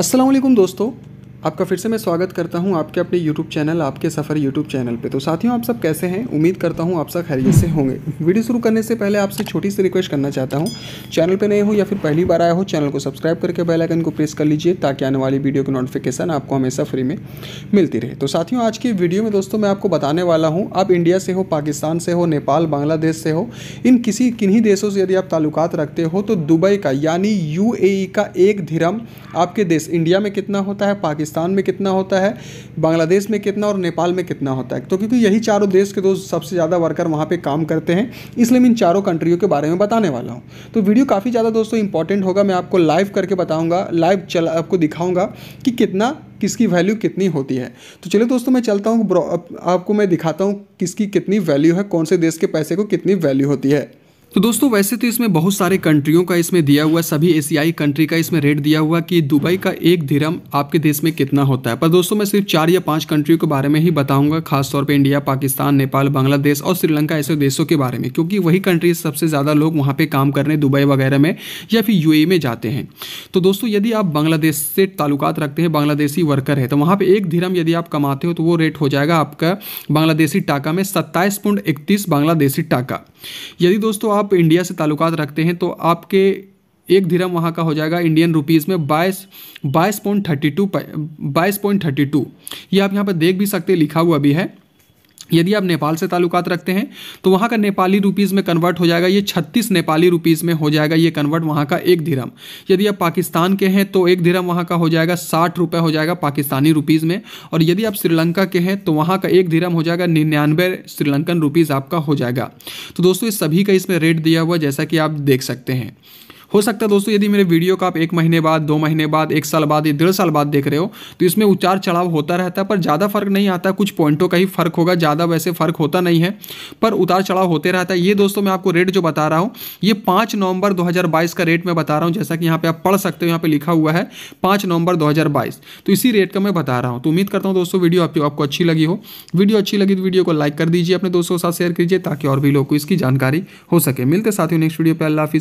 असलम दोस्तों आपका फिर से मैं स्वागत करता हूं आपके अपने YouTube चैनल आपके सफ़र YouTube चैनल पे तो साथियों आप सब कैसे हैं उम्मीद करता हूं आप सब खैरियत से होंगे वीडियो शुरू करने से पहले आपसे छोटी सी रिक्वेस्ट करना चाहता हूं चैनल पे नए हो या फिर पहली बार आया हो चैनल को सब्सक्राइब करके बेल आइकन को प्रेस कर लीजिए ताकि आने वाली वीडियो की नोटिफिकेशन आपको हमेशा फ्री में मिलती रहे तो साथियों आज की वीडियो में दोस्तों मैं आपको बताने वाला हूँ आप इंडिया से हो पाकिस्तान से हो नेपाल बांग्लादेश से हो इन किसी किन्हीं देशों से यदि आप ताल्लुकात रखते हो तो दुबई का यानी यू e का एक धर्म आपके देश इंडिया में कितना होता है पाकिस्तान पाकिस्तान में कितना होता है बांग्लादेश में कितना और नेपाल में कितना होता है तो क्योंकि यही चारों देश के दोस्त सबसे ज़्यादा वर्कर वहाँ पर काम करते हैं इसलिए मैं इन चारों कंट्रियों के बारे में बताने वाला हूँ तो वीडियो काफ़ी ज़्यादा दोस्तों इंपॉर्टेंट होगा मैं आपको लाइव करके बताऊँगा लाइव चल आपको दिखाऊँगा कि कितना किसकी वैल्यू कितनी होती है तो चलिए दोस्तों मैं चलता हूँ आपको मैं दिखाता हूँ किसकी कितनी वैल्यू है कौन से देश के पैसे को कितनी वैल्यू होती है तो दोस्तों वैसे तो इसमें बहुत सारे कंट्रियों का इसमें दिया हुआ सभी एशियाई कंट्री का इसमें रेट दिया हुआ कि दुबई का एक धीरम आपके देश में कितना होता है पर दोस्तों मैं सिर्फ चार या पांच कंट्रियों के बारे में ही बताऊंगा खासतौर पे इंडिया पाकिस्तान नेपाल बांग्लादेश और श्रीलंका ऐसे देशों के बारे में क्योंकि वही कंट्री सबसे ज़्यादा लोग वहाँ पर काम करने दुबई वगैरह में या फिर यू में जाते हैं तो दोस्तों यदि आप बांग्लादेश से ताल्लुकात रखते हैं बांग्लादेशी वर्कर है तो वहाँ पर एक धीरम यदि आप कमाते हो तो वो रेट हो जाएगा आपका बांग्लादेशी टाका में सत्ताईस बांग्लादेशी टाका यदि दोस्तों आप आप इंडिया से ताल्लुकात रखते हैं तो आपके एक धीरम वहाँ का हो जाएगा इंडियन रुपीज़ में बाईस बाईस पॉइंट थर्टी टू बाईस पॉइंट थर्टी टू ये आप यहाँ पर देख भी सकते लिखा हुआ भी है यदि आप नेपाल से ताल्लुकात रखते हैं तो वहाँ का नेपाली रुपीज़ में कन्वर्ट हो जाएगा ये छत्तीस नेपाली रुपीज़ में हो जाएगा ये कन्वर्ट वहाँ का एक धीरम यदि आप पाकिस्तान के हैं तो एक धीरम वहाँ का हो जाएगा साठ रुपये हो जाएगा पाकिस्तानी रुपीज़ में और यदि आप श्रीलंका के हैं तो वहाँ का एक धीरम हो जाएगा निन्यानवे श्रीलंकन रुपीज़ आपका हो जाएगा तो दोस्तों इस सभी का इसमें रेट दिया हुआ जैसा कि आप देख सकते हैं हो सकता है दोस्तों यदि मेरे वीडियो का आप एक महीने बाद दो महीने बाद एक साल बाद या डेढ़ साल बाद देख रहे हो तो इसमें उतार चढ़ाव होता रहता है पर ज़्यादा फर्क नहीं आता कुछ पॉइंटों का ही फर्क होगा ज़्यादा वैसे फर्क होता नहीं है पर उतार चढ़ाव होते रहता है ये दोस्तों मैं आपको रेट जो बता रहा हूँ ये पाँच नवंबर दो का रेट मैं बता रहा हूँ जैसा कि यहाँ पे आप पढ़ सकते हो यहाँ पे लिखा हुआ है पाँच नवंबर दो तो इसी रेट का मैं बता रहा हूँ तो उम्मीद करता हूँ दोस्तों वीडियो आपको अच्छी लगी हो वीडियो अच्छी लगी तो वीडियो को लाइक कर दीजिए अपने दोस्तों के साथ शेयर कीजिए ताकि और भी लोग को इसकी जानकारी हो सके मिलते साथियों नेक्स्ट वीडियो पर अल्लाह हाफिज़